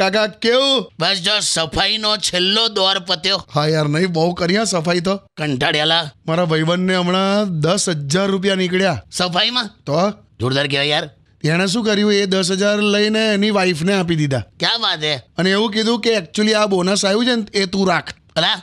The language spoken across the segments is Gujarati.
કાકા કેવું બસ જો સફાઈનો છેલ્લો દોર પત્યો હા યાર નહીં બહુ કર્યા સફાઈ તો કંટાળ્યાલા મારા ભાઈબંધને હમણાં દસ હજાર રૂપિયા નીકળ્યા સફાઈમાં તો જોરદાર કહેવાય યાર એણે શું કર્યું એ દસ હજાર લઈને એની વાઈફને આપી દીધા ક્યાં વાત હે અને એવું કીધું કે એકચ્યુઅલી આ બોનસ આવ્યું છે ને એ તું રાખ અલા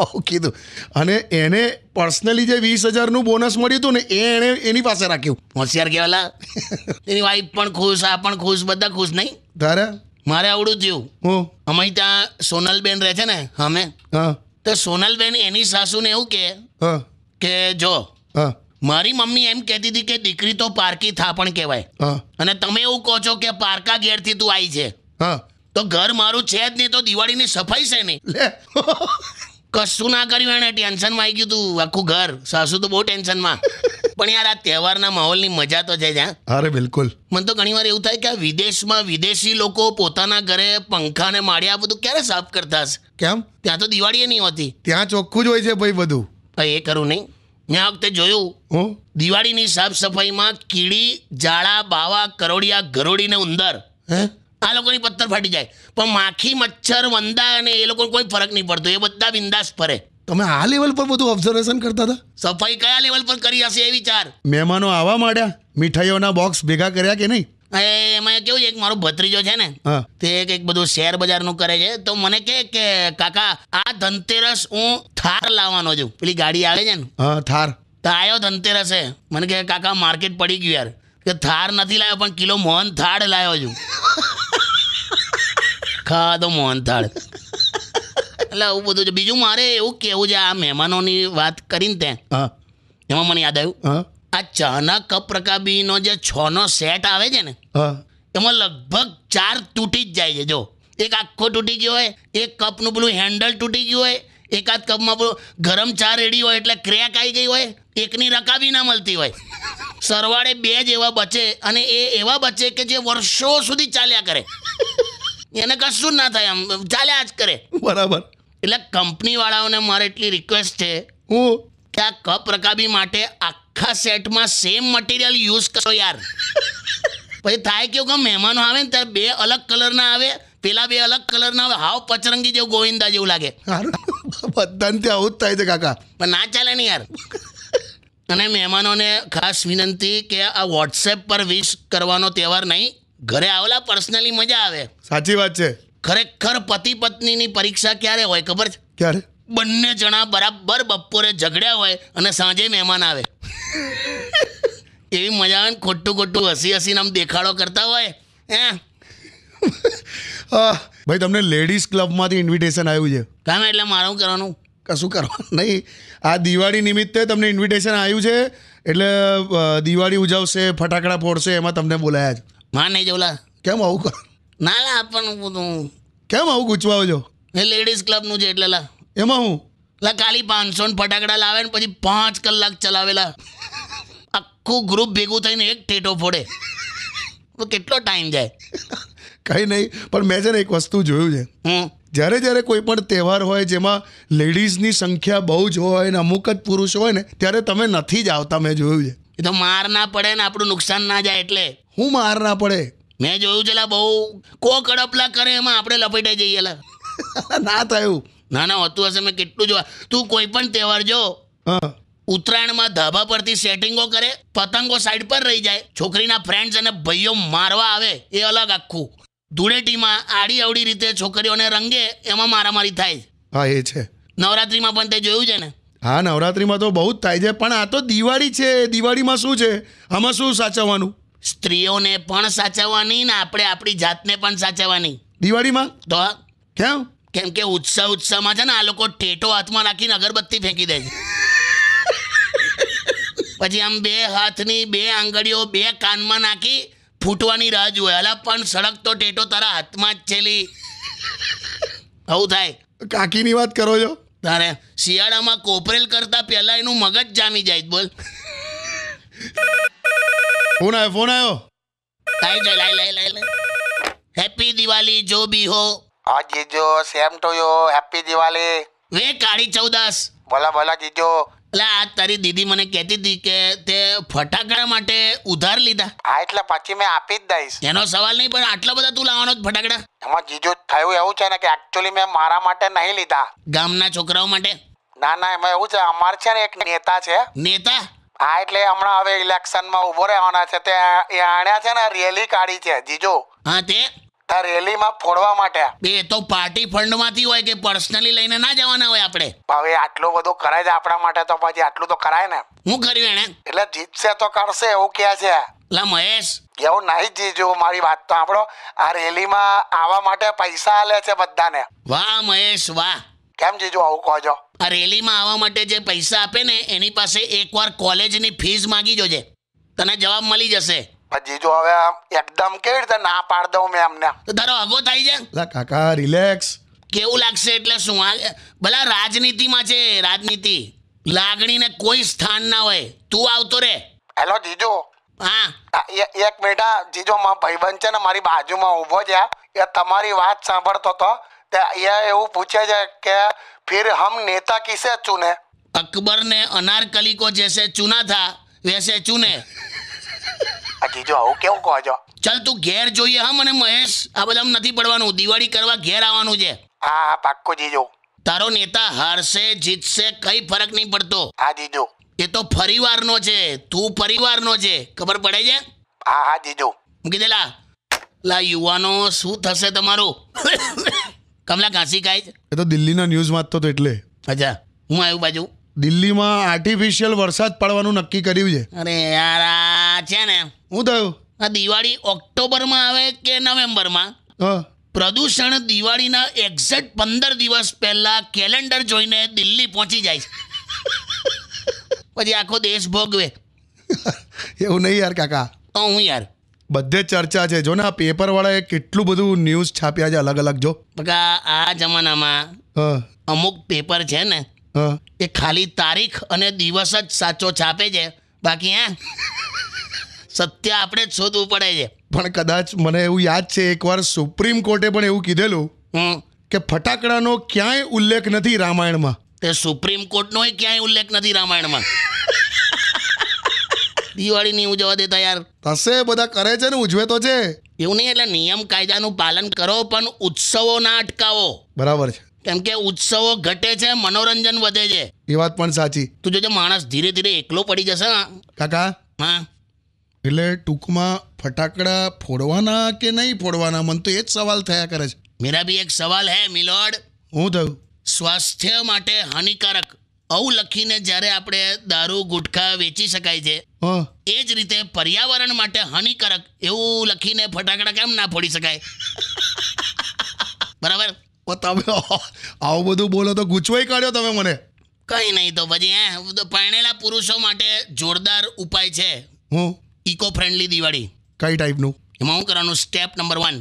કીધું અને એને પર્સનલી જે વીસ હજારનું બોનસ મળ્યું હતું ને એ એણે એની પાસે રાખ્યું હોશિયાર કહેવાલા એની વાઈફ પણ ખુશ આ પણ ખુશ બધા ખુશ નહીં તારે મારે આવડું થયું હું અમારી ત્યાં સોનલબેન રહે છે ને અમે હા તો સોનલબેન એની સાસુને એવું કે હા કે જો હા મારી મમ્મી એમ કહેતી હતી કે દીકરી તો પારકી થાપણ કહેવાય હા અને તમે એવું કહો છો કે પારકા ઘેરથી તું આવી છે હા તો ઘર મારું છે જ નહીં તો દિવાળીની સફાઈ છે નહીં કશું ના કર્યું એને ટેન્શનમાં આવી ગયું તું આખું ઘર સાસુ તો બહુ ટેન્શનમાં પણ યાર આ તહેવારના માહોલની મજા તો છે જ્યાં અરે બિલકુલ મને તો ઘણી વાર એવું થાય કે આ વિદેશમાં વિદેશી લોકો પોતાના ઘરે પંખા ને માળિયા બધું ક્યારે સાફ કરતા હશે કેમ ત્યાં તો દિવાળી નહીં હોતી ત્યાં ચોખ્ખું જ હોય છે ભાઈ બધું ભાઈ એ કરું નહીં મેં આ વખતે જોયું હું દિવાળીની સાફ સફાઈમાં કીડી જાળા બાવા કરોડિયા ગરોડી ને ઉંદર હે આ લોકોની પથ્થર ફાટી જાય પણ માખી મચ્છર વંદા અને એ લોકોને કોઈ ફરક નહીં પડતો એ બધા બિંદાસ ફરે તમે આ લેવલ પર બધું ઓબ્ઝર્વેશન કરતા હતા સફાઈ કયા લેવલ પર કરી હશે એ વિચાર મહેમાનો આવવા માંડ્યા મીઠાઈઓના બોક્સ ભેગા કર્યા કે નહીં એમાં કેવું છે કે મારો ભત્રીજો છે ને તે કંઈક બધું શેર બજારનું કરે છે તો મને કે કે કાકા આ ધનતેરસ હું થાર લાવવાનો છું પેલી ગાડી આવે છે ને હા થાર તો આવ્યો હે મને કે કાકા માર્કેટ પડી ગયું યાર કે થાર નથી લાવ્યો પણ કિલો મોહન થાળ લાવ્યો છું ખાધો તો મોહન થાળ એટલે આવું બધું છે બીજું મારે એવું કહેવું છે આ મહેમાનોની વાત કરીને તે હા એમાં મને યાદ આવ્યું હા આ ચાના કપ રકાબીનો જે છ નો સેટ આવે છે ને હા એમાં લગભગ ચાર તૂટી જ જાય છે જો એક આખો તૂટી ગયો હોય એક કપનું પેલું હેન્ડલ તૂટી ગયું હોય એકાદ કપમાં પેલું ગરમ ચા રેડી હોય એટલે ક્રેક આવી ગઈ હોય એકની રકાબી ના મળતી હોય સરવાળે બે જ એવા બચે અને એ એવા બચે કે જે વર્ષો સુધી ચાલ્યા કરે એને કશું જ ના થાય આમ ચાલ્યા જ કરે બરાબર એટલે કંપનીવાળાઓને મારે એટલી રિક્વેસ્ટ છે હું કે આ કપ રકાબી માટે આખા સેટમાં સેમ મટીરિયલ યુઝ કરો યાર પછી થાય કેવું કે મહેમાનો આવે ને ત્યારે બે અલગ કલરના આવે પેલા બે અલગ કલરના આવે હાવ પચરંગી જેવું ગોવિંદા જેવું લાગે બધાને ત્યાં આવું જ થાય છે કાકા પણ ના ચાલે ને યાર અને મહેમાનોને ખાસ વિનંતી કે આ વોટ્સએપ પર વિશ કરવાનો તહેવાર નહીં ઘરે આવેલા પર્સનલી મજા આવે સાચી વાત છે ખરેખર પતિ પત્નીની પરીક્ષા ક્યારે હોય ખબર છે ક્યારે બંને જણા બરાબર બપોરે ઝઘડ્યા હોય અને સાંજે મહેમાન આવે એવી મજા આવે ખોટું ખોટું હસી હસીને આમ દેખાડો કરતા હોય હે ભાઈ તમને લેડીઝ ક્લબમાંથી ઇન્વિટેશન આવ્યું છે કામ એટલે મારે શું કરવાનું કશું કરવાનું નહીં આ દિવાળી નિમિત્તે તમને ઇન્વિટેશન આવ્યું છે એટલે દિવાળી ઉજવશે ફટાકડા ફોડશે એમાં તમને બોલાયા છે માં નહીં જવલા કેમ આવું કરો ના લા આપવાનું બધું કેમ આવું ગૂંચવાઓ છો એ લેડીઝ ક્લબનું છે એટલે લા એમાં હું લા કાલી પાંચસો ને ફટાકડા લાવે ને પછી પાંચ કલાક ચલાવેલા આખું ગ્રુપ ભેગું થઈને એક ટેટો ફોડે તો કેટલો ટાઈમ જાય કંઈ નહીં પણ મેં છે ને એક વસ્તુ જોયું છે જ્યારે જ્યારે કોઈ પણ તહેવાર હોય જેમાં લેડીઝની સંખ્યા બહુ જ હોય ને અમુક જ પુરુષ હોય ને ત્યારે તમે નથી જ આવતા મેં જોયું છે એ તો માર ના પડે ને આપણું નુકસાન ના જાય એટલે હું માર ના પડે મેં જોયું છે બહુ કો કડપલા કરે એમાં આપણે લપેટાઈ જઈએ ના થયું ના ના હોતું હશે મેં કેટલું જોવા તું કોઈ પણ તહેવાર જો ઉત્તરાયણમાં ધાબા પરથી સેટિંગો કરે પતંગો સાઈડ પર રહી જાય છોકરીના ફ્રેન્ડ્સ અને ભાઈઓ મારવા આવે એ અલગ આખું ધૂળેટીમાં આડી અવડી રીતે છોકરીઓને રંગે એમાં મારામારી થાય હા એ છે નવરાત્રીમાં પણ તે જોયું છે ને હા નવરાત્રીમાં તો બહુ જ થાય છે પણ આ તો દિવાળી છે દિવાળીમાં શું છે આમાં શું સાચવવાનું સ્ત્રીઓને પણ સાચવવાની ને આપણે આપણી જાતને પણ સાચવવાની દિવાળીમાં તો કેમ કેમ કે ઉત્સવ ઉત્સવમાં છે ને આ લોકો ટેટો હાથમાં રાખીને અગરબત્તી ફેંકી દે છે પછી આમ બે હાથની બે આંગળીઓ બે કાનમાં નાખી ફૂટવાની રાહ જુએ અલા પણ સડક તો ટેટો તારા હાથમાં જ છેલી આવું થાય કાકીની વાત કરો છો તારે શિયાળામાં કોપરેલ કરતા પહેલા એનું મગજ જામી જાય બોલ फोन आयो फोन आयो आई जा लाई लाई जो भी हो હા જીજો same to you happy Diwali વે કાળી ચૌદસ ભલા ભલા જીજો એટલે આ તારી દીદી મને કહેતી હતી કે તે ફટાકડા માટે ઉધાર લીધા હા એટલે પછી મેં આપી જ દઈશ એનો સવાલ નહીં પણ આટલા બધા તું લાવવાનો જ ફટાકડા એમાં જીજો થયું એવું છે ને કે એકચ્યુઅલી મેં મારા માટે નહીં લીધા ગામના છોકરાઓ માટે ના ના એમાં એવું છે અમાર છે ને એક નેતા છે નેતા હા એટલે હમણાં હવે ઇલેક્શનમાં ઊભો રહેવાના છે તે આણ્યા છે ને રેલી કાઢી છે જીજો હા તે તા રેલીમાં ફોડવા માટે બે તો પાર્ટી ફંડમાંથી હોય કે પર્સનલી લઈને ના જવાના હોય આપણે હવે આટલું બધું કરાય છે આપણા માટે તો પછી આટલું તો કરાય ને હું કર્યું એને એટલે જીતશે તો કરશે એવું કહે છે લા મહેશ એવું નહીં જીજો મારી વાત તો આપણો આ રેલીમાં આવવા માટે પૈસા આલે છે બધાને વાહ મહેશ વાહ કેમ જીજુ આવું કહો છો આ રેલીમાં આવવા માટે જે પૈસા આપે ને એની પાસે એકવાર કોલેજની ફીસ માંગી જોજે તને જવાબ મળી જશે પણ જીજુ હવે એકદમ કેવી રીતે ના પાડ દઉં મેં એમને તો તારો અગો થાય છે કાકા રિલેક્સ કેવું લાગશે એટલે શું આ ભલા રાજનીતિમાં છે રાજનીતિ લાગણીને કોઈ સ્થાન ના હોય તું આવતો રે હેલો જીજુ હા એક મિનિટ જીજો જીજુ મારો ભાઈબંધ છે ને મારી બાજુમાં ઊભો છે એ તમારી વાત સાંભળતો હતો અહીંયા એવું પૂછે છે કે ફિર હમ નેતા કિસે ચુને અકબર ને અનારકલી કો જેસે ચુના થા વેસે ચુને જીજો આવું કેવું કહો છો ચાલ તું ઘેર જોઈએ હા મને મહેશ આ બધા નથી પડવાનું દિવાળી કરવા ઘેર આવવાનું છે હા પાક્કો જીજો તારો નેતા હારશે જીતશે કઈ ફરક નહીં પડતો હા જીજો એ તો ફરીવારનો છે તું પરિવારનો છે ખબર પડે છે હા હા જીજો કીધેલા લા યુવાનો શું થશે તમારું કમલા ઘાસી કાંઈ જ એ તો દિલ્હીના ન્યૂઝમાં તો એટલે અચ્છા હું આવ્યું બાજુ દિલ્હીમાં આર્ટિફિશિયલ વરસાદ પડવાનું નક્કી કર્યું છે અરે યાર આ છે ને હું થયું આ દિવાળી ઓક્ટોબરમાં આવે કે નવેમ્બરમાં હા પ્રદૂષણ દિવાળીના એક્ઝેક્ટ પંદર દિવસ પહેલા કેલેન્ડર જોઈને દિલ્હી પહોંચી જાય છે પછી આખો દેશ ભોગવે એવું નહીં યાર કાકા તો હું યાર બધે ચર્ચા છે જો ને આ પેપરવાળાએ કેટલું બધું ન્યૂઝ છાપ્યા છે અલગ અલગ જો બકા આ જમાનામાં અમુક પેપર છે ને એ ખાલી તારીખ અને દિવસ જ સાચો છાપે છે બાકી હા સત્ય આપણે જ શોધવું પડે છે પણ કદાચ મને એવું યાદ છે એકવાર સુપ્રીમ કોર્ટે પણ એવું કીધેલું કે ફટાકડાનો ક્યાંય ઉલ્લેખ નથી રામાયણમાં તે સુપ્રીમ કોર્ટનો ક્યાંય ઉલ્લેખ નથી રામાયણમાં દિવાળી નહીં ઉજવવા દેતા યાર થશે બધા કરે છે ને ઉજવે તો છે એવું નહીં એટલે નિયમ કાયદાનું પાલન કરો પણ ઉત્સવો ના અટકાવો બરાબર છે કેમ કે ઉત્સવો ઘટે છે મનોરંજન વધે છે એ વાત પણ સાચી તું જોજે માણસ ધીરે ધીરે એકલો પડી જશે કાકા હા એટલે ટૂંકમાં ફટાકડા ફોડવાના કે નહીં ફોડવાના મન તો એ જ સવાલ થયા કરે છે મેરા બી એક સવાલ હે મિલોડ હું થયું સ્વાસ્થ્ય માટે હાનિકારક આવું લખીને જ્યારે આપણે દારૂ ગુટખા વેચી શકાય છે એ જ રીતે પર્યાવરણ માટે હાનિકારક એવું લખીને ફટાકડા કેમ ના ફોડી શકાય બરાબર તમે આવું બધું બોલો તો ગૂંચવાઈ કાઢ્યો તમે મને કંઈ નહીં તો પછી હે પરણેલા પુરુષો માટે જોરદાર ઉપાય છે હું ઇકો ફ્રેન્ડલી દિવાળી કઈ ટાઈપનું એમાં શું કરવાનું સ્ટેપ નંબર વન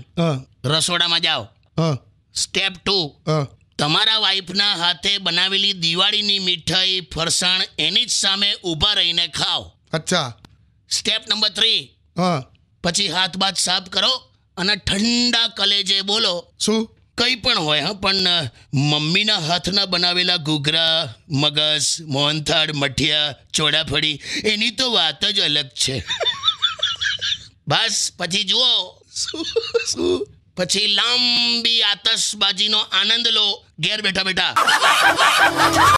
રસોડામાં જાઓ સ્ટેપ ટુ તમારા વાઈફના હાથે બનાવેલી દિવાળીની મીઠાઈ ફરસાણ એની જ સામે ઊભા રહીને ખાઓ અચ્છા સ્ટેપ નંબર થ્રી હા પછી હાથ બાથ સાફ કરો અને ઠંડા કલેજે બોલો શું કંઈ પણ હોય હા પણ મમ્મીના હાથના બનાવેલા ઘૂઘરા મગસ મોહનથાળ મઠિયા ચોડાફળી એની તો વાત જ અલગ છે બસ પછી જુઓ પછી લાંબી આતશબાજીનો આનંદ લો ઘેર બેઠા બેઠા